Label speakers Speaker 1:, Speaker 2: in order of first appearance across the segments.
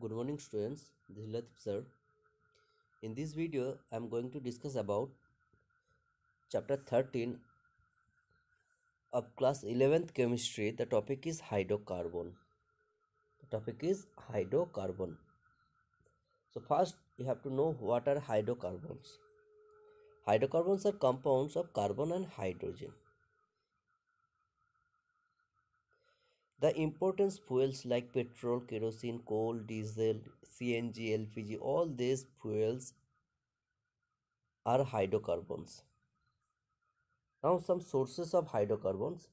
Speaker 1: Good morning students, this is Latif sir. In this video, I am going to discuss about chapter 13 of class 11th chemistry. The topic is hydrocarbon. The topic is hydrocarbon. So first, you have to know what are hydrocarbons. Hydrocarbons are compounds of carbon and hydrogen. The important fuels like petrol, kerosene, coal, diesel, CNG, LPG, all these fuels are hydrocarbons. Now some sources of hydrocarbons.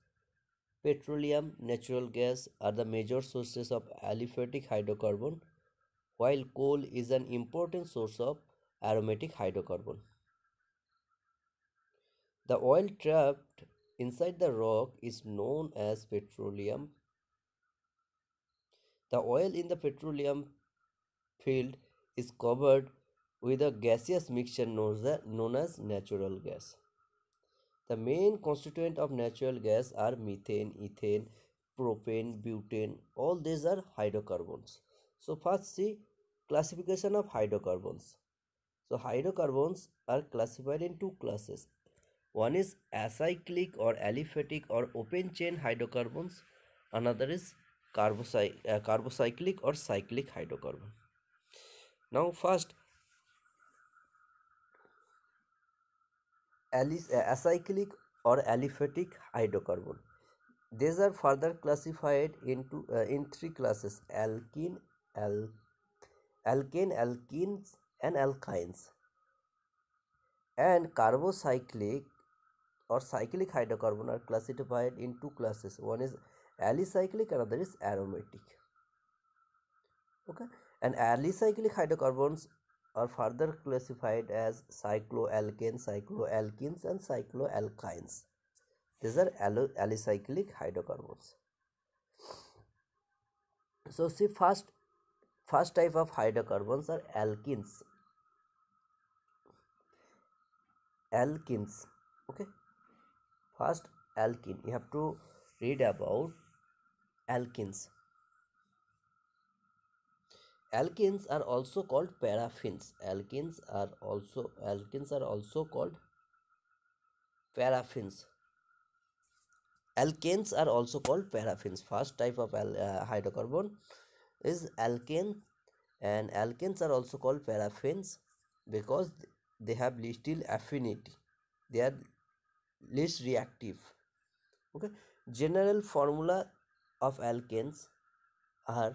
Speaker 1: Petroleum, natural gas are the major sources of aliphatic hydrocarbon, while coal is an important source of aromatic hydrocarbon. The oil trapped inside the rock is known as petroleum the oil in the petroleum field is covered with a gaseous mixture known as natural gas. The main constituent of natural gas are methane, ethane, propane, butane. All these are hydrocarbons. So first see classification of hydrocarbons. So hydrocarbons are classified in two classes. One is acyclic or aliphatic or open chain hydrocarbons. Another is कार्बोसाइ carbocyclic और cyclic hydrocarbon now first acyclic or aliphatic hydrocarbon these are further classified into uh, in three classes alkene al alkane alkenes and alkynes and carbocyclic or cyclic hydrocarbon are classified in two classes one is alicyclic another is aromatic okay and alicyclic hydrocarbons are further classified as cycloalkanes cycloalkenes and cycloalkynes these are alicyclic hydrocarbons so see first first type of hydrocarbons are alkenes alkenes okay first alkene you have to read about alkenes. Alkenes are also called paraffins. Alkenes are also alkenes are also called paraffins. Alkanes are also called paraffins. First type of al uh, hydrocarbon is alkane and alkanes are also called paraffins because they have little affinity. They are less reactive okay general formula of alkanes are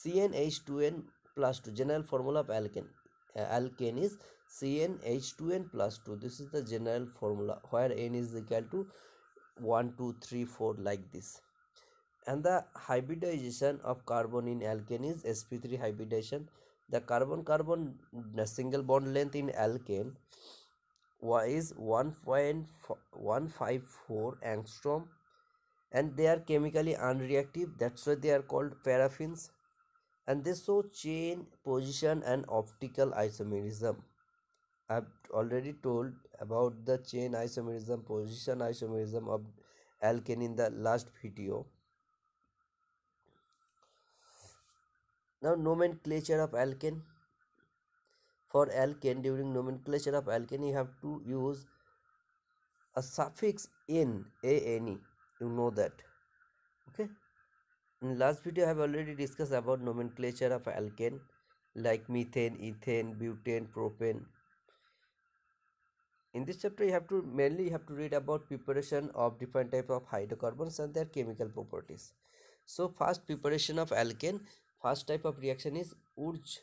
Speaker 1: CnH2n plus 2 general formula of alkane uh, alkane is CnH2n plus 2 this is the general formula where n is equal to 1 2 3 4 like this and the hybridization of carbon in alkane is sp3 hybridization the carbon carbon single bond length in alkane is 1.154 angstrom and they are chemically unreactive that's why they are called paraffins and they show chain position and optical isomerism i've already told about the chain isomerism position isomerism of alkane in the last video now nomenclature of alkane for alkane during nomenclature of alkane you have to use a suffix n a n e you know that okay in last video i have already discussed about nomenclature of alkane like methane ethane butane propane in this chapter you have to mainly you have to read about preparation of different type of hydrocarbons and their chemical properties so first preparation of alkane first type of reaction is urge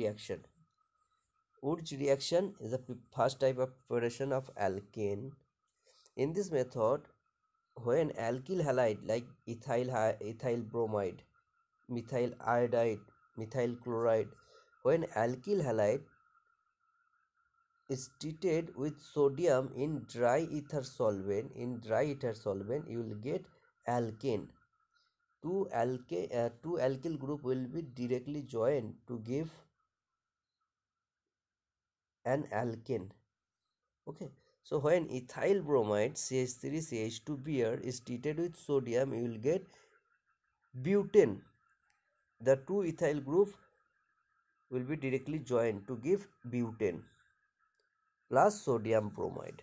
Speaker 1: reaction urge reaction is the first type of preparation of alkane in this method when alkyl halide like ethyl ethyl bromide methyl iodide methyl chloride when alkyl halide is treated with sodium in dry ether solvent in dry ether solvent you will get alkane two alk uh, two alkyl group will be directly joined to give an alkane okay so when ethyl bromide CH3CH2 beer is treated with sodium you will get butane. The two ethyl group will be directly joined to give butane plus sodium bromide.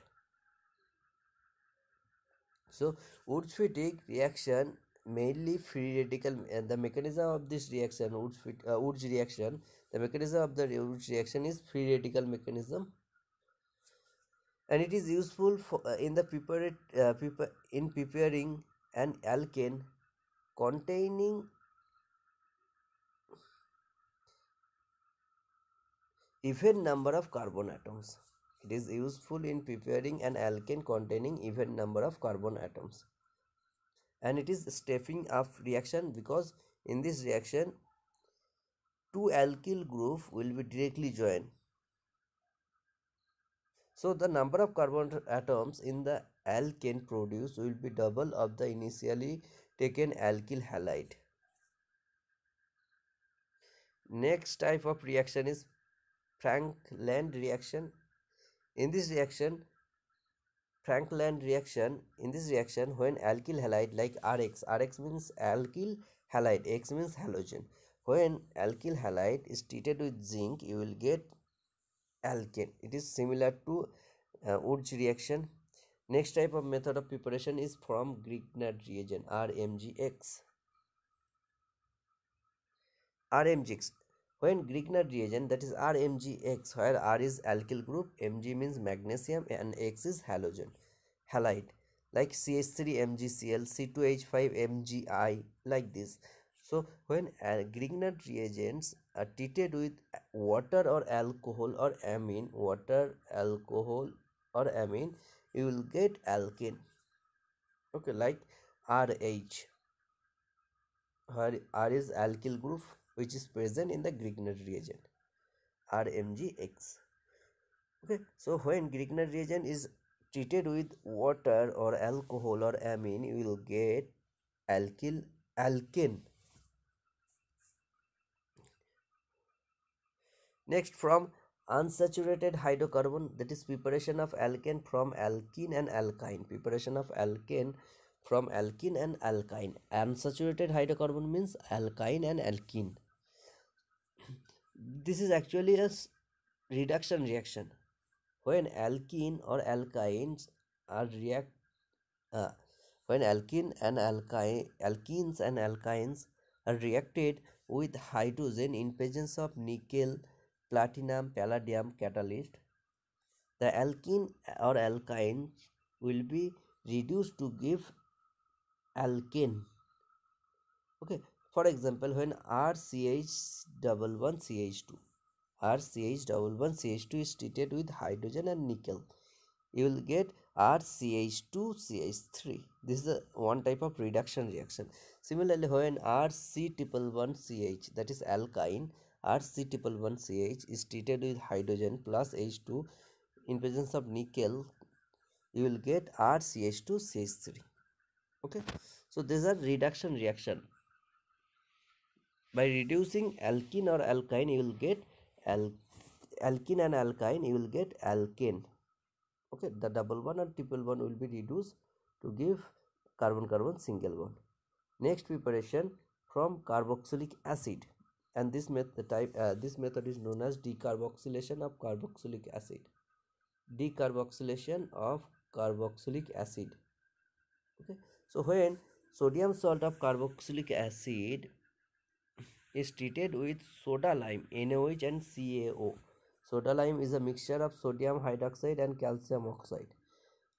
Speaker 1: So Woods-Fittig reaction mainly free radical and uh, the mechanism of this reaction Woods, uh, Woods reaction the mechanism of the Woods reaction is free radical mechanism and it is useful for, uh, in the prepare uh, prepar in preparing an alkane containing even number of carbon atoms it is useful in preparing an alkane containing even number of carbon atoms and it is stepping up reaction because in this reaction two alkyl group will be directly joined so the number of carbon atoms in the alkane produced will be double of the initially taken alkyl halide. Next type of reaction is Frankland reaction. In this reaction, Frankland reaction, in this reaction when alkyl halide like Rx, Rx means alkyl halide, X means halogen. When alkyl halide is treated with zinc, you will get alkane it is similar to uh, woods reaction next type of method of preparation is from grignard reagent rmgx rmgx when grignard reagent that is rmgx where r is alkyl group mg means magnesium and x is halogen halide like ch3mgcl c2h5mgi like this So when Grignard reagents are treated with water or alcohol or amine, water, alcohol or amine, you will get alkene. Okay, like RH. R is alkyl group which is present in the Grignard reagent. RMGX. Okay, so when Grignard reagent is treated with water or alcohol or amine, you will get alkyl alkene. Next from unsaturated hydrocarbon that is preparation of alkane from alkene and alkyne. Preparation of alkane from alkene and alkyne. Unsaturated hydrocarbon means alkyne and alkene. This is actually a reduction reaction when alkene or alkynes are react uh, when alkene and alky alkenes and alkynes are reacted with hydrogen in presence of nickel platinum palladium catalyst the alkene or alkynes will be reduced to give alkene okay for example when rch11ch2 rch11ch2 is treated with hydrogen and nickel you will get rch2ch3 this is the one type of reduction reaction similarly when rc111ch that is alkyne RC111CH is treated with hydrogen plus H2 in presence of nickel you will get RCH2CH3 okay so these are reduction reaction by reducing alkene or alkyne you will get al alkene and alkyne you will get alkane okay the double one and triple one will be reduced to give carbon carbon single bond next preparation from carboxylic acid and this method type uh, this method is known as decarboxylation of carboxylic acid decarboxylation of carboxylic acid okay so when sodium salt of carboxylic acid is treated with soda lime NaOH and CaO soda lime is a mixture of sodium hydroxide and calcium oxide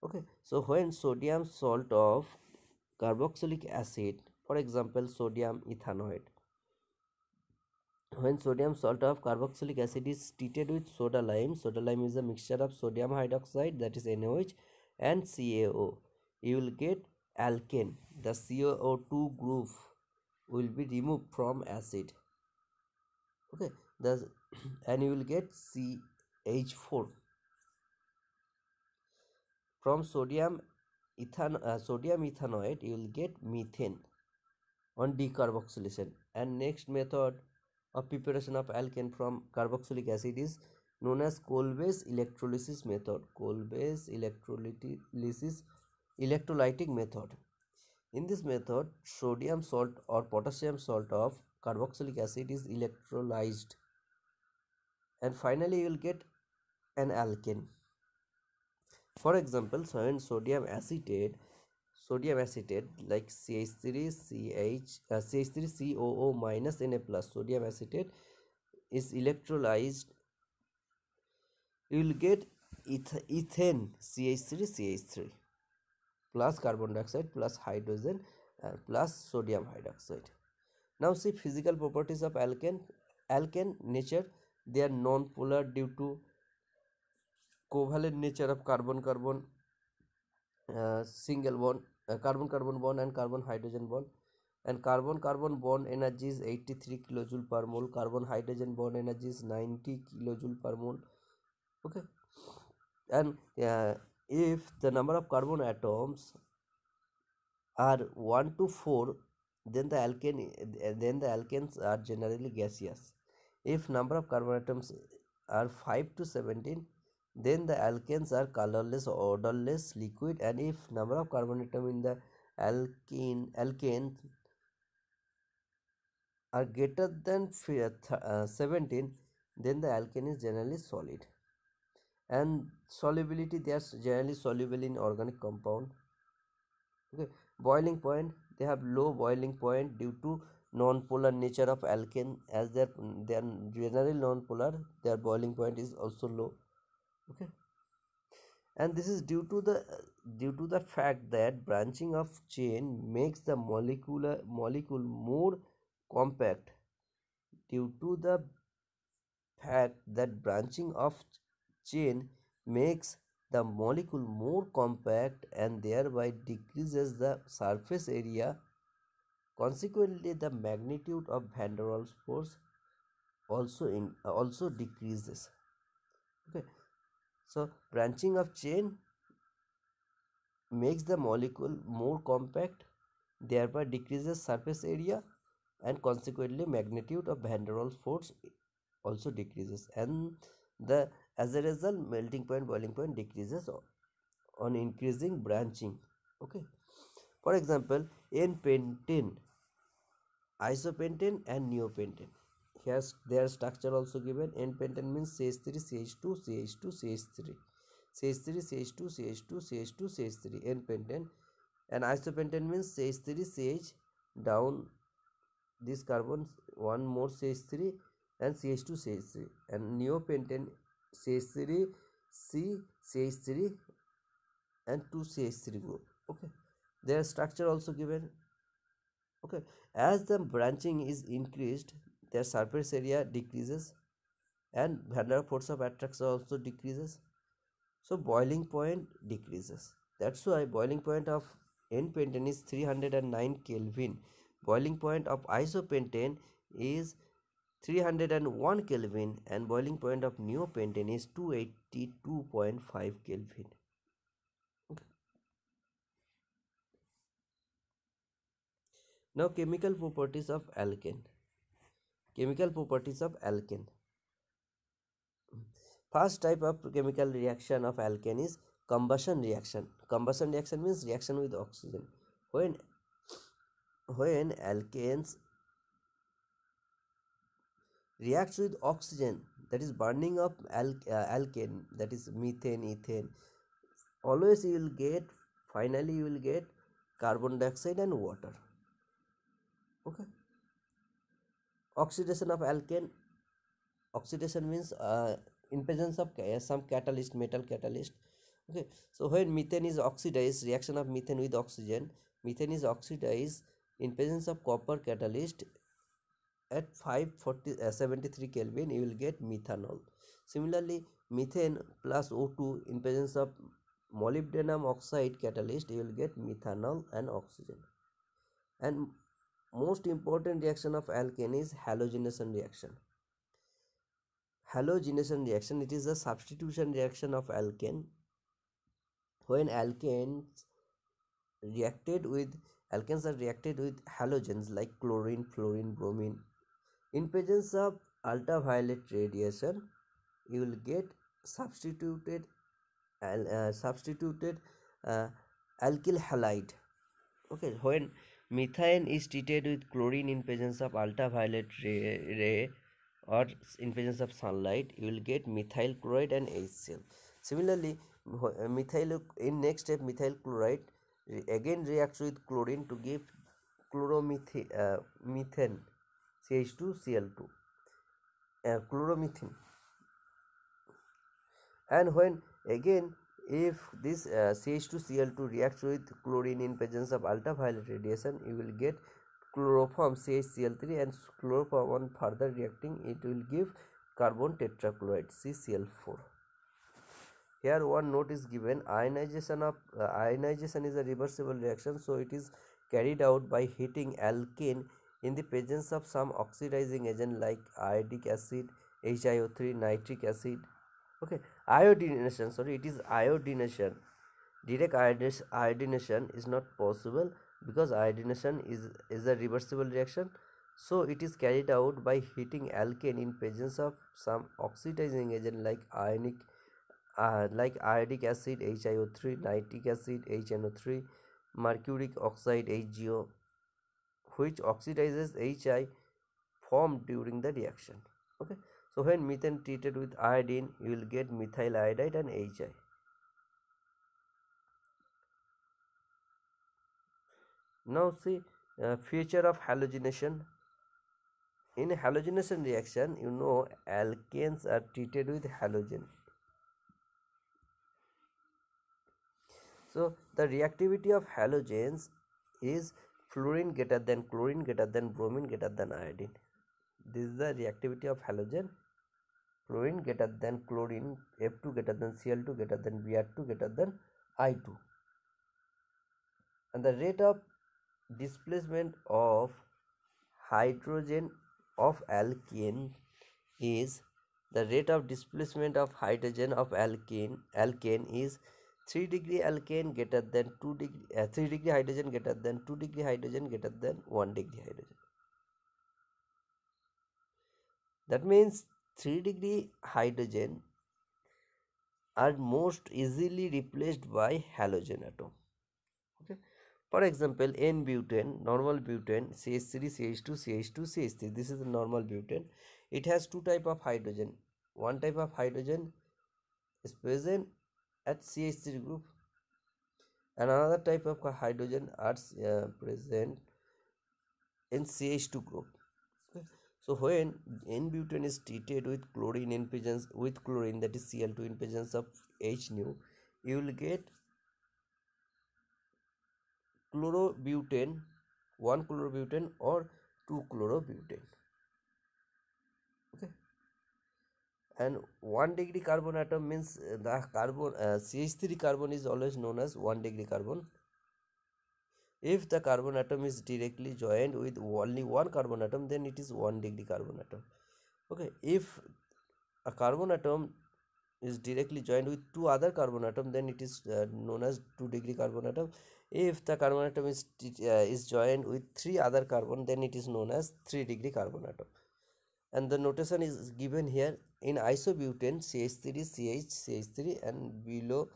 Speaker 1: okay so when sodium salt of carboxylic acid for example sodium ethanoate when sodium salt of carboxylic acid is treated with soda lime soda lime is a mixture of sodium hydroxide that is NaOH and CaO you will get alkane the CO2 group will be removed from acid okay thus and you will get CH4 from sodium ethan uh, sodium ethanoate you will get methane on decarboxylation and next method a preparation of alkane from carboxylic acid is known as Kolbe's electrolysis method. Kolbe's electrolysis electrolytic method. In this method, sodium salt or potassium salt of carboxylic acid is electrolyzed and finally you will get an alkane. For example, when sodium acetate sodium acetate like CH3CH uh, CH3COO minus Na plus sodium acetate is electrolyzed you will get eth ethane CH3CH3 plus carbon dioxide plus hydrogen uh, plus sodium hydroxide now see physical properties of alkane alkane nature they are non-polar due to covalent nature of carbon carbon uh, single bond Uh, carbon carbon bond and carbon hydrogen bond and carbon carbon bond energy is 83 kilojoule per mole carbon hydrogen bond energy is 90 kilojoule per mole okay and uh, if the number of carbon atoms are 1 to 4 then the alkane uh, then the alkanes are generally gaseous if number of carbon atoms are 5 to 17 then the alkanes are colorless or odorless liquid and if number of carbon atom in the alkene alkane are greater than uh, uh, 17 then the alkane is generally solid and solubility they are generally soluble in organic compound okay boiling point they have low boiling point due to non-polar nature of alkane as their they are generally non-polar their boiling point is also low okay and this is due to the due to the fact that branching of chain makes the molecular molecule more compact due to the fact that branching of chain makes the molecule more compact and thereby decreases the surface area consequently the magnitude of van der waals force also in also decreases okay so branching of chain makes the molecule more compact thereby decreases surface area and consequently magnitude of van der Waals force also decreases and the as a result melting point boiling point decreases on increasing branching okay for example n pentane isopentane and neopentane Here's their structure also given. N pentane means CH3, CH2, CH2, CH3. CH3, CH2, CH2, CH2, CH3. N pentane. And isopentane means CH3, CH down this carbon one more CH3 and CH2, CH3. And neopentane CH3, C, CH3 and 2 CH3 group. Okay. Their structure also given okay as the branching is increased their surface area decreases and van der force of attraction also decreases so boiling point decreases that's why boiling point of n pentane is 309 kelvin boiling point of isopentane is 301 kelvin and boiling point of neopentane is 282.5 kelvin okay. now chemical properties of alkane chemical properties of alkane first type of chemical reaction of alkane is combustion reaction combustion reaction means reaction with oxygen when when alkanes reacts with oxygen that is burning of alk uh, alkane that is methane ethane always you will get finally you will get carbon dioxide and water okay oxidation of alkane oxidation means uh, in presence of some catalyst metal catalyst okay so when methane is oxidized reaction of methane with oxygen methane is oxidized in presence of copper catalyst at 573 uh, kelvin you will get methanol similarly methane plus o2 in presence of molybdenum oxide catalyst you will get methanol and oxygen and most important reaction of alkane is halogenation reaction halogenation reaction it is a substitution reaction of alkane when alkanes reacted with alkanes are reacted with halogens like chlorine fluorine bromine in presence of ultraviolet radiation you will get substituted uh, substituted uh, alkyl halide okay when Methane is treated with chlorine in presence of ultraviolet ray, ray or in presence of sunlight you will get methyl chloride and HCl. Similarly, methyl in next step methyl chloride again reacts with chlorine to give chloromethane uh, methane CH2Cl2 uh, chloromethane and when again if this uh, CH2Cl2 reacts with chlorine in presence of ultraviolet radiation you will get chloroform CHCl3 and chloroform on further reacting it will give carbon tetrachloride CCl4 here one note is given ionization of uh, ionization is a reversible reaction so it is carried out by heating alkane in the presence of some oxidizing agent like iodic acid HiO3 nitric acid okay iodination sorry it is iodination direct iodination is not possible because iodination is is a reversible reaction so it is carried out by heating alkane in presence of some oxidizing agent like ionic uh, like iodic acid HiO3 nitric acid HNO3 mercuric oxide HgO which oxidizes HI formed during the reaction okay so when methane treated with iodine, you will get methyl iodide and HI. Now see uh, feature of halogenation. In halogenation reaction, you know alkanes are treated with halogen. So the reactivity of halogens is fluorine greater than chlorine greater than bromine greater than iodine. This is the reactivity of halogen Chlorine greater than chlorine F2 greater than Cl2 greater than Br2 greater than I2 and the rate of displacement of hydrogen of alkene is the rate of displacement of hydrogen of alkene alkane is 3 degree alkane greater than 2 degree uh, 3 degree hydrogen greater than 2 degree hydrogen greater than 1 degree hydrogen that means 3 degree hydrogen are most easily replaced by halogen atom okay for example n butane normal butane ch3 ch2 ch2 ch3 this is the normal butane it has two type of hydrogen one type of hydrogen is present at ch3 group and another type of hydrogen are uh, present in ch2 group so when N-butane is treated with chlorine in presence with chlorine that is Cl2 in presence of H nu, you will get chlorobutane, one chlorobutane or two chlorobutane. Okay. And one degree carbon atom means uh, the carbon uh, CH3 carbon is always known as one degree carbon if the carbon atom is directly joined with only one carbon atom, then it is 1 degree carbon atom. Okay, if a carbon atom is directly joined with two other carbon atom, then it is uh, known as 2 degree carbon atom. If the carbon atom is, uh, is joined with three other carbon, then it is known as 3 degree carbon atom. And the notation is given here in isobutane CH3, CH, CH3 and below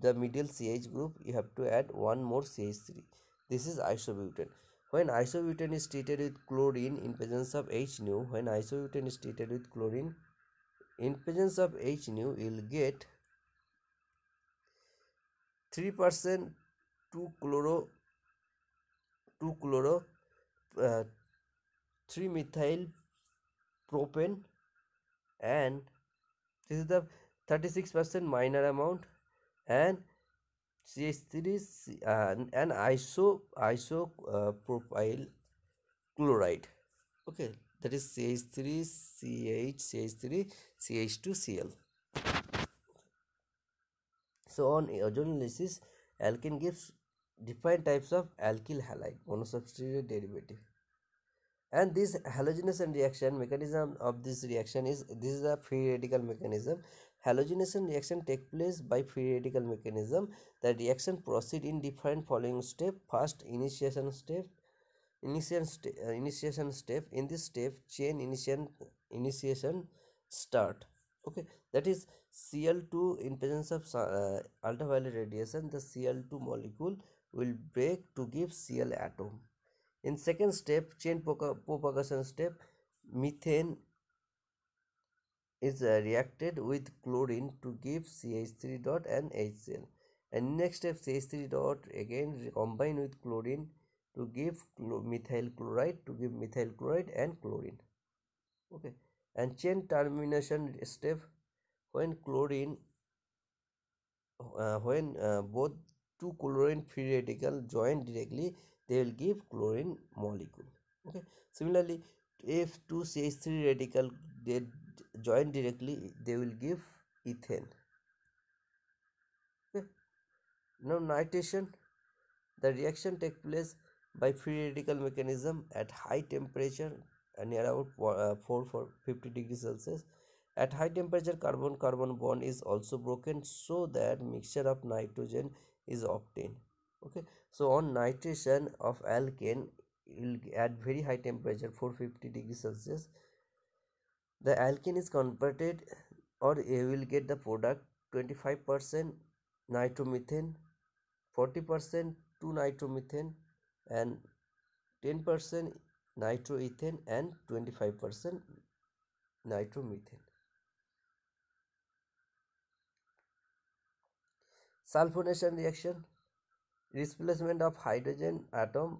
Speaker 1: the middle CH group you have to add one more CH3 this is isobutane. When isobutane is treated with chlorine in presence of H nu, when isobutane is treated with chlorine in presence of H nu, you'll get 3% 2 chloro 2 chloro uh, 3 methyl propane and this is the 36% minor amount and CH3 uh, and an iso iso uh, propyl chloride okay that is CH3 CH CH3 CH2Cl so on ozonolysis alkene gives different types of alkyl halide monosubstituted derivative and this halogenation reaction mechanism of this reaction is this is a free radical mechanism halogenation reaction take place by free radical mechanism the reaction proceed in different following step first initiation step initiation, st uh, initiation step in this step chain initiation initiation start okay that is cl2 in presence of uh, ultraviolet radiation the cl2 molecule will break to give cl atom in second step chain propagation step methane is uh, reacted with chlorine to give CH3 dot and HCl and next step CH3 dot again combine with chlorine to give methyl chloride to give methyl chloride and chlorine okay and chain termination step when chlorine uh, when uh, both two chlorine free radical join directly they will give chlorine molecule okay similarly if two ch3 radical they join directly they will give ethane okay. now nitration the reaction takes place by free radical mechanism at high temperature and near about uh, 4 for 50 degrees celsius at high temperature carbon carbon bond is also broken so that mixture of nitrogen is obtained okay so on nitration of alkane will at very high temperature 450 degrees celsius the alkene is converted or you will get the product 25% nitromethane 40% 2 nitromethane and 10% nitroethane and 25% nitromethane sulfonation reaction replacement of hydrogen atom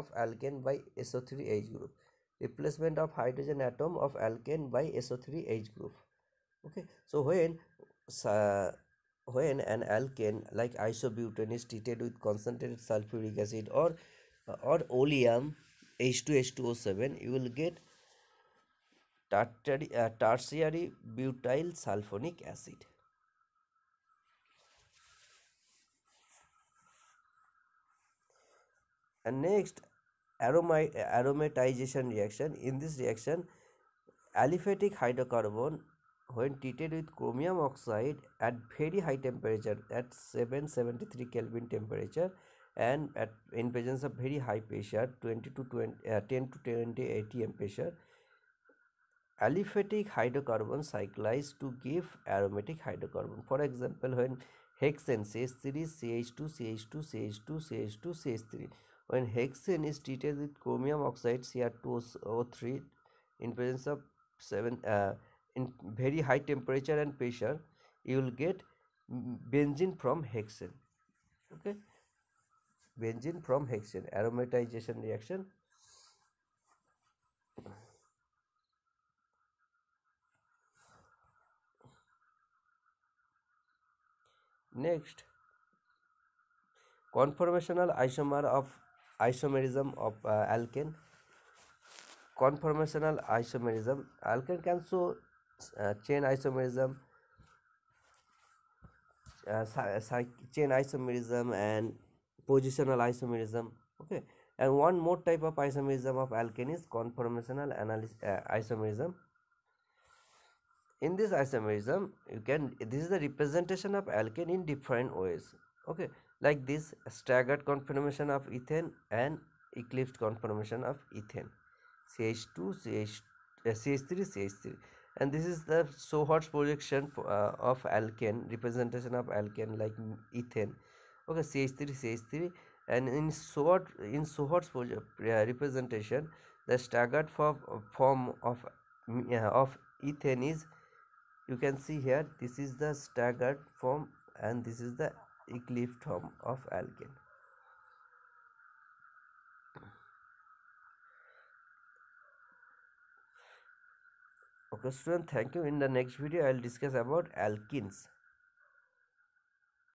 Speaker 1: of alkane by SO3H group replacement of hydrogen atom of alkane by SO3H group okay so when uh, when an alkane like isobutane is treated with concentrated sulfuric acid or or oleum H2H2O7 you will get uh, tertiary butyl sulfonic acid and next aroma aromatization reaction. In this reaction, aliphatic hydrocarbon when treated with chromium oxide at very high temperature at 773 Kelvin temperature and at in presence of very high pressure 20 to 20, uh, 10 to 20 atm pressure aliphatic hydrocarbon cyclize to give aromatic hydrocarbon for example when hexane CH3 CH2 CH2 CH2 CH2 CH3 when hexane is treated with chromium oxide Cr2O3 in presence of 7 uh, in very high temperature and pressure, you will get benzene from hexane. Okay, benzene from hexane aromatization reaction. Next, conformational isomer of isomerism of uh, alkane conformational isomerism alkane can show uh, chain isomerism uh, uh chain isomerism and positional isomerism okay and one more type of isomerism of alkane is conformational uh, isomerism in this isomerism you can this is the representation of alkane in different ways okay like this staggered conformation of ethane and eclipsed conformation of ethane ch2 ch ch3 ch3 and this is the so hot projection for, uh, of alkane representation of alkane like ethane okay ch3 ch3 and in short in Sohort's uh, representation the staggered form, form of uh, of ethane is you can see here this is the staggered form and this is the eclipse form of alkane. Okay students, thank you. In the next video, I will discuss about alkenes.